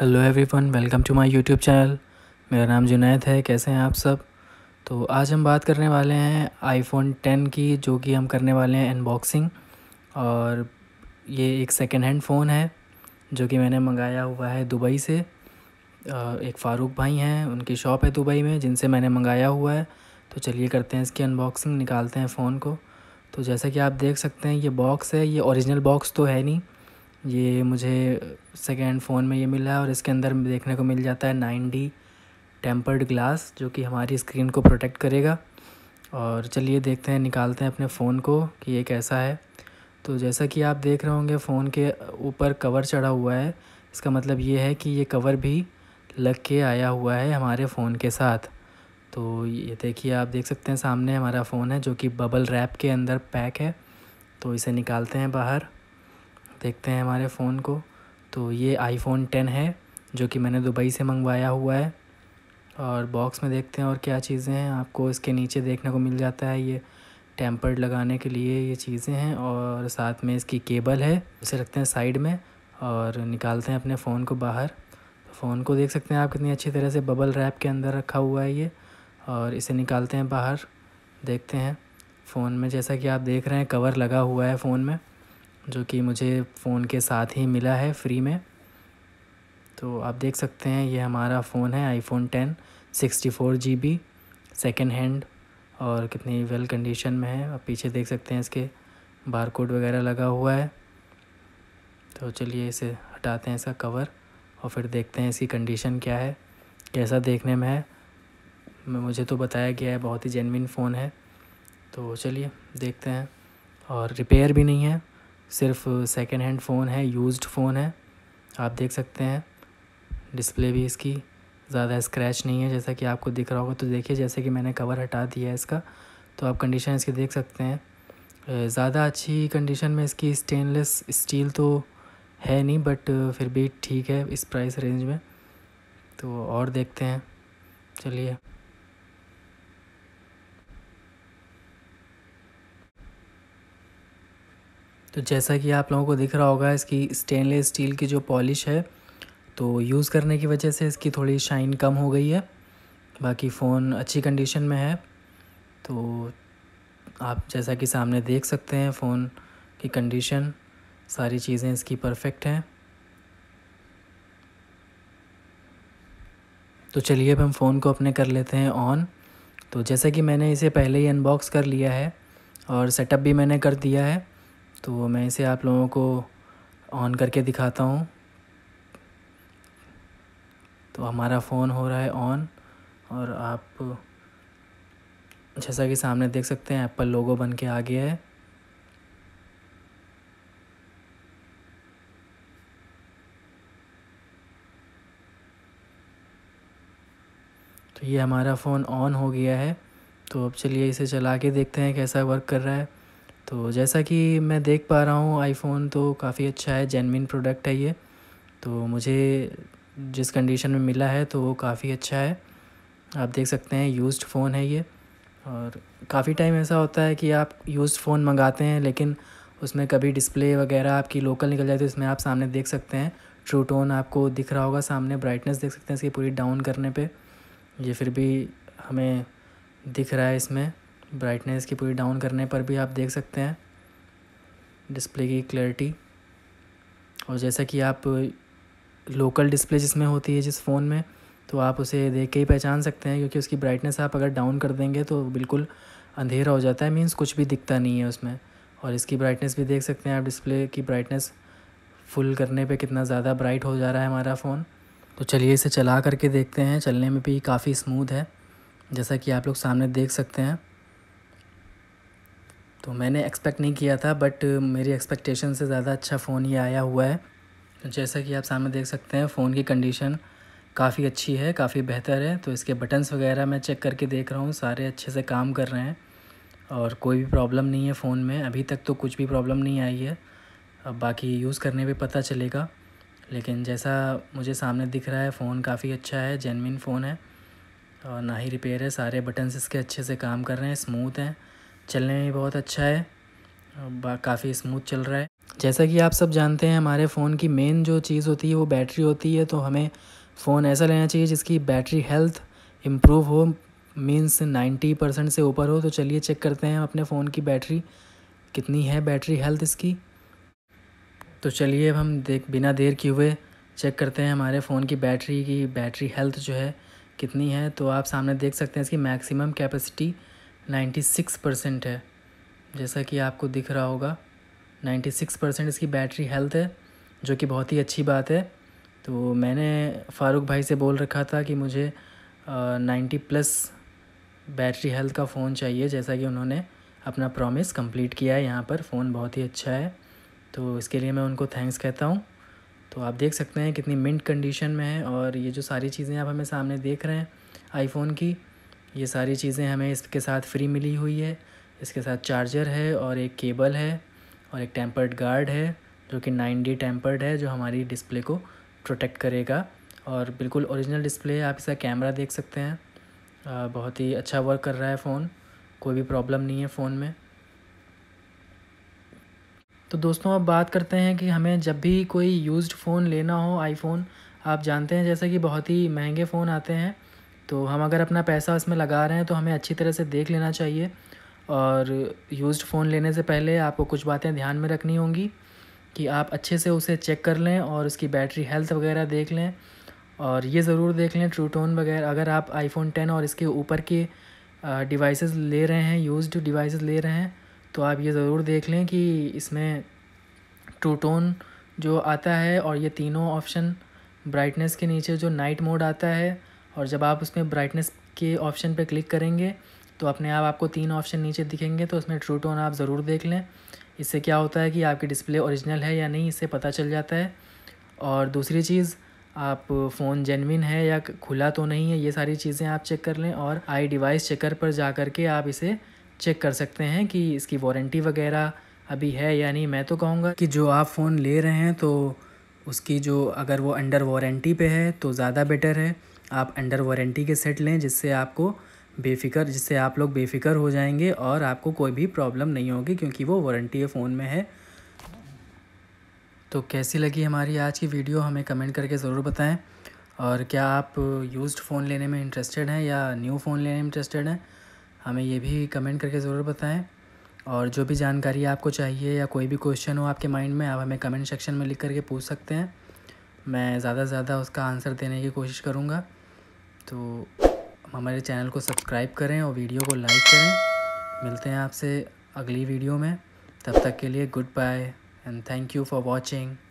hello everyone welcome to my YouTube channel मेरा नाम जुनैद है कैसे हैं आप सब तो आज हम बात करने वाले हैं आईफोन टेन की जो कि हम करने वाले हैं अनबॉक्सिंग और ये एक सेकेंड हैंड फ़ोन है जो कि मैंने मंगाया हुआ है दुबई से एक फ़ारूक भाई हैं उनकी शॉप है दुबई में जिनसे मैंने मंगाया हुआ है तो चलिए करते हैं इसकी अनबॉक्सिंग निकालते हैं फ़ोन को तो जैसा कि आप देख सकते हैं ये बॉक्स है ये ओरिजिनल बॉक्स तो है नहीं ये मुझे सेकेंड फ़ोन में ये मिला है और इसके अंदर देखने को मिल जाता है नाइन डी टेम्पर्ड ग्लास जो कि हमारी स्क्रीन को प्रोटेक्ट करेगा और चलिए देखते हैं निकालते हैं अपने फ़ोन को कि ये कैसा है तो जैसा कि आप देख रहे होंगे फ़ोन के ऊपर कवर चढ़ा हुआ है इसका मतलब ये है कि ये कवर भी लग के आया हुआ है हमारे फ़ोन के साथ तो ये देखिए आप देख सकते हैं सामने हमारा फ़ोन है जो कि बबल रैप के अंदर पैक है तो इसे निकालते हैं बाहर देखते हैं हमारे फ़ोन को तो ये आईफोन टेन है जो कि मैंने दुबई से मंगवाया हुआ है और बॉक्स में देखते हैं और क्या चीज़ें हैं आपको इसके नीचे देखने को मिल जाता है ये टेम्पर्ड लगाने के लिए ये चीज़ें हैं और साथ में इसकी केबल है उसे रखते हैं साइड में और निकालते हैं अपने फ़ोन को बाहर तो फ़ोन को देख सकते हैं आप कितनी अच्छी तरह से बबल रैप के अंदर रखा हुआ है ये और इसे निकालते हैं बाहर देखते हैं फ़ोन में जैसा कि आप देख रहे हैं कवर लगा हुआ है फ़ोन में जो कि मुझे फ़ोन के साथ ही मिला है फ्री में तो आप देख सकते हैं ये हमारा फ़ोन है iPhone ten sixty four G B second hand और कितनी वेल कंडीशन में है आप पीछे देख सकते हैं इसके बार कोड वगैरह लगा हुआ है तो चलिए इसे हटाते हैं इसका कवर और फिर देखते हैं इसकी कंडीशन क्या है कैसा देखने में है मुझे तो बताया गया है बहुत ही जेनविन फ़ोन है तो चलिए देखते हैं और रिपेयर भी नहीं है सिर्फ सेकेंड हैंड फ़ोन है यूज्ड फ़ोन है आप देख सकते हैं डिस्प्ले भी इसकी ज़्यादा स्क्रैच नहीं है जैसा कि आपको दिख रहा होगा तो देखिए जैसे कि मैंने कवर हटा दिया है इसका तो आप कंडीशन इसकी देख सकते हैं ज़्यादा अच्छी कंडीशन में इसकी स्टेनलेस स्टील तो है नहीं बट फिर भी ठीक है इस प्राइस रेंज में तो और देखते हैं चलिए तो जैसा कि आप लोगों को दिख रहा होगा इसकी स्टेनलेस स्टील की जो पॉलिश है तो यूज़ करने की वजह से इसकी थोड़ी शाइन कम हो गई है बाकी फ़ोन अच्छी कंडीशन में है तो आप जैसा कि सामने देख सकते हैं फ़ोन की कंडीशन सारी चीज़ें इसकी परफेक्ट हैं तो चलिए अब हम फ़ोन को अपने कर लेते हैं ऑन तो जैसा कि मैंने इसे पहले ही अनबॉक्स कर लिया है और सेटअप भी मैंने कर दिया है तो मैं इसे आप लोगों को ऑन करके दिखाता हूँ तो हमारा फ़ोन हो रहा है ऑन और आप जैसा कि सामने देख सकते हैं एप्पल लोगो बन के आ गया है तो ये हमारा फ़ोन ऑन हो गया है तो अब चलिए इसे चला के देखते हैं कैसा वर्क कर रहा है तो जैसा कि मैं देख पा रहा हूँ आईफोन तो काफ़ी अच्छा है जेनविन प्रोडक्ट है ये तो मुझे जिस कंडीशन में मिला है तो वो काफ़ी अच्छा है आप देख सकते हैं यूज्ड फ़ोन है ये और काफ़ी टाइम ऐसा होता है कि आप यूज्ड फ़ोन मंगाते हैं लेकिन उसमें कभी डिस्प्ले वगैरह आपकी लोकल निकल जाए तो उसमें आप सामने देख सकते हैं ट्रू टोन आपको दिख रहा होगा सामने ब्राइटनेस देख सकते हैं इसकी पूरी डाउन करने पे ये फिर भी हमें दिख रहा है इसमें ब्राइटनेस की पूरी डाउन करने पर भी आप देख सकते हैं डिस्प्ले की क्लैरिटी और जैसा कि आप लोकल डिस्प्ले जिसमें होती है जिस फ़ोन में तो आप उसे देख के ही पहचान सकते हैं क्योंकि उसकी ब्राइटनेस आप अगर डाउन कर देंगे तो बिल्कुल अंधेरा हो जाता है मीन्स कुछ भी दिखता नहीं है उसमें और इसकी ब्राइटनेस भी देख सकते हैं आप डिस्प्ले की ब्राइटनेस फुल करने पे कितना ज़्यादा ब्राइट हो जा रहा है हमारा फ़ोन तो चलिए इसे चला करके देखते हैं चलने में भी काफ़ी स्मूथ है जैसा कि आप लोग सामने देख सकते हैं तो मैंने एक्सपेक्ट नहीं किया था बट मेरी एक्सपेक्टेशन से ज़्यादा अच्छा फ़ोन ये आया हुआ है तो जैसा कि आप सामने देख सकते हैं फ़ोन की कंडीशन काफ़ी अच्छी है काफ़ी बेहतर है तो इसके बटन्स वगैरह मैं चेक करके देख रहा हूँ सारे अच्छे से काम कर रहे हैं और कोई भी प्रॉब्लम नहीं है फ़ोन में अभी तक तो कुछ भी प्रॉब्लम नहीं आई है अब बाकी यूज़ करने पे पता चलेगा लेकिन जैसा मुझे सामने दिख रहा है फ़ोन काफ़ी अच्छा है जेनविन फ़ोन है और ना ही रिपेयर है सारे बटन्स इसके अच्छे से काम कर रहे हैं स्मूथ हैं चलने में बहुत अच्छा है काफ़ी स्मूथ चल रहा है जैसा कि आप सब जानते हैं हमारे फ़ोन की मेन जो चीज़ होती है वो बैटरी होती है तो हमें फ़ोन ऐसा लेना चाहिए जिसकी बैटरी हेल्थ इम्प्रूव हो मीन्स नाइन्टी परसेंट से ऊपर हो तो चलिए चेक करते हैं अपने फ़ोन की बैटरी कितनी है बैटरी हेल्थ इसकी तो चलिए अब हम देख बिना देर किए हुए चेक करते हैं हमारे फ़ोन की बैटरी की बैटरी हेल्थ जो है कितनी है तो आप सामने देख सकते हैं इसकी maximum capacity ninety six percent है जैसा कि आपको दिख रहा होगा नाइन्टी सिक्स परसेंट इसकी बैटरी हेल्थ है जो कि बहुत ही अच्छी बात है तो मैंने फ़ारूक भाई से बोल रखा था कि मुझे नाइन्टी प्लस बैटरी हेल्थ का फ़ोन चाहिए जैसा कि उन्होंने अपना प्रॉमिस कंप्लीट किया है यहाँ पर फ़ोन बहुत ही अच्छा है तो इसके लिए मैं उनको थैंक्स कहता हूँ तो आप देख सकते हैं कितनी मिंट कंडीशन में है और ये जो सारी चीज़ें आप हमें सामने देख रहे हैं आईफोन की ये सारी चीज़ें हमें इसके साथ फ्री मिली हुई है इसके साथ चार्जर है और एक केबल है और एक टेम्पर्ड गार्ड है जो कि नाइन डी टेम्पर्ड है जो हमारी डिस्प्ले को प्रोटेक्ट करेगा और बिल्कुल ओरिजिनल डिस्प्ले है आप इसका कैमरा देख सकते हैं आ, बहुत ही अच्छा वर्क कर रहा है फ़ोन कोई भी प्रॉब्लम नहीं है फ़ोन में तो दोस्तों अब बात करते हैं कि हमें जब भी कोई यूज्ड फ़ोन लेना हो आईफोन आप जानते हैं जैसे कि बहुत ही महंगे फ़ोन आते हैं तो हम अगर अपना पैसा उसमें लगा रहे हैं तो हमें अच्छी तरह से देख लेना चाहिए और यूज्ड फ़ोन लेने से पहले आपको कुछ बातें ध्यान में रखनी होंगी कि आप अच्छे से उसे चेक कर लें और उसकी बैटरी हेल्थ वगैरह देख लें और ये ज़रूर देख लें ट्रू टोन वगैरह अगर आप आईफोन टेन और इसके ऊपर के डिवाइसेस ले रहे हैं यूज्ड डिवाइसेस ले रहे हैं तो आप ये ज़रूर देख लें कि इसमें ट्रू टोन जो आता है और ये तीनों ऑप्शन ब्राइटनेस के नीचे जो नाइट मोड आता है और जब आप उसमें ब्राइटनेस के ऑप्शन पर क्लिक करेंगे तो अपने आप आपको तीन ऑप्शन नीचे दिखेंगे तो उसमें ट्रू टोन आप ज़रूर देख लें इससे क्या होता है कि आपकी डिस्प्ले ओरिजिनल है या नहीं इससे पता चल जाता है और दूसरी चीज़ आप फ़ोन जेनविन है या खुला तो नहीं है ये सारी चीज़ें आप चेक कर लें और आई डिवाइस चेकर पर जा कर के आप इसे चेक कर सकते हैं कि इसकी वारंटी वगैरह अभी है या नहीं मैं तो कहूँगा कि जो आप फ़ोन ले रहे हैं तो उसकी जो अगर वो अंडर वारंटी पे है तो ज़्यादा बेटर है आप अंडर वारंटी के सेट लें जिससे आपको बेफ़िक्र जिससे आप लोग बेफ़िक्र हो जाएंगे और आपको कोई भी प्रॉब्लम नहीं होगी क्योंकि वो वारंटी है फ़ोन में है तो कैसी लगी हमारी आज की वीडियो हमें कमेंट करके ज़रूर बताएं और क्या आप यूज्ड फ़ोन लेने में इंटरेस्टेड हैं या न्यू फ़ोन लेने में इंटरेस्टेड हैं हमें ये भी कमेंट करके ज़रूर बताएं और जो भी जानकारी आपको चाहिए या कोई भी क्वेश्चन हो आपके माइंड में आप हमें कमेंट सेक्शन में लिख करके पूछ सकते हैं मैं ज़्यादा से ज़्यादा उसका आंसर देने की कोशिश करूँगा तो हमारे चैनल को सब्सक्राइब करें और वीडियो को लाइक करें मिलते हैं आपसे अगली वीडियो में तब तक के लिए goodbye and thank you for watching